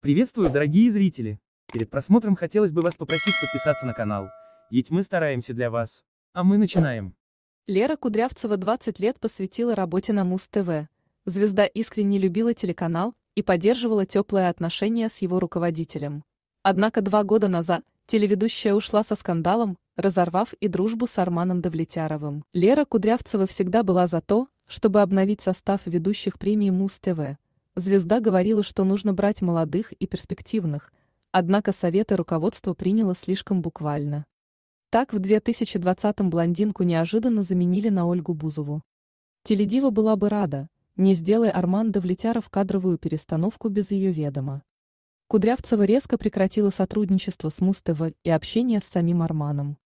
Приветствую, дорогие зрители! Перед просмотром хотелось бы вас попросить подписаться на канал, ведь мы стараемся для вас. А мы начинаем. Лера Кудрявцева 20 лет посвятила работе на Муз-ТВ. Звезда искренне любила телеканал и поддерживала теплые отношения с его руководителем. Однако два года назад телеведущая ушла со скандалом, разорвав и дружбу с Арманом Давлетяровым. Лера Кудрявцева всегда была за то, чтобы обновить состав ведущих премии Муз-ТВ. Звезда говорила, что нужно брать молодых и перспективных, однако советы руководства приняло слишком буквально. Так в 2020-м блондинку неожиданно заменили на Ольгу Бузову. Теледива была бы рада, не сделай Арман Давлетяров кадровую перестановку без ее ведома. Кудрявцева резко прекратила сотрудничество с Муз-ТВ и общение с самим Арманом.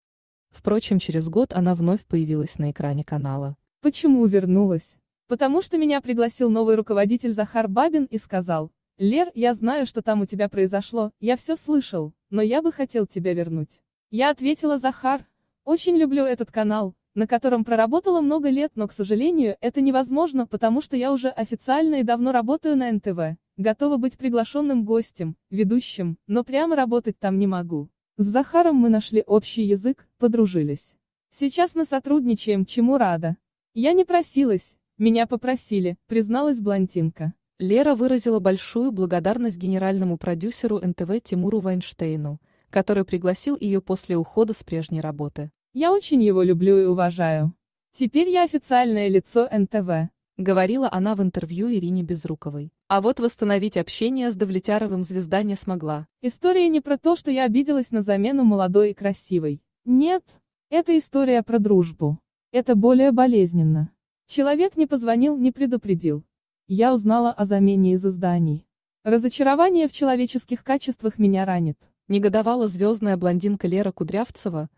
Впрочем, через год она вновь появилась на экране канала. Почему вернулась? Потому что меня пригласил новый руководитель Захар Бабин и сказал, «Лер, я знаю, что там у тебя произошло, я все слышал, но я бы хотел тебя вернуть». Я ответила Захар, «Очень люблю этот канал, на котором проработала много лет, но, к сожалению, это невозможно, потому что я уже официально и давно работаю на НТВ, готова быть приглашенным гостем, ведущим, но прямо работать там не могу. С Захаром мы нашли общий язык, подружились. Сейчас мы сотрудничаем, чему рада. Я не просилась, меня попросили, призналась блондинка. Лера выразила большую благодарность генеральному продюсеру НТВ Тимуру Вайнштейну, который пригласил ее после ухода с прежней работы. Я очень его люблю и уважаю. Теперь я официальное лицо НТВ говорила она в интервью Ирине Безруковой. А вот восстановить общение с Давлетяровым звезда не смогла. История не про то, что я обиделась на замену молодой и красивой. Нет, это история про дружбу. Это более болезненно. Человек не позвонил, не предупредил. Я узнала о замене из изданий. Разочарование в человеческих качествах меня ранит. Негодовала звездная блондинка Лера Кудрявцева.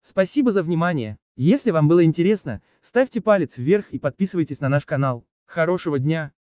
Спасибо за внимание. Если вам было интересно, ставьте палец вверх и подписывайтесь на наш канал. Хорошего дня!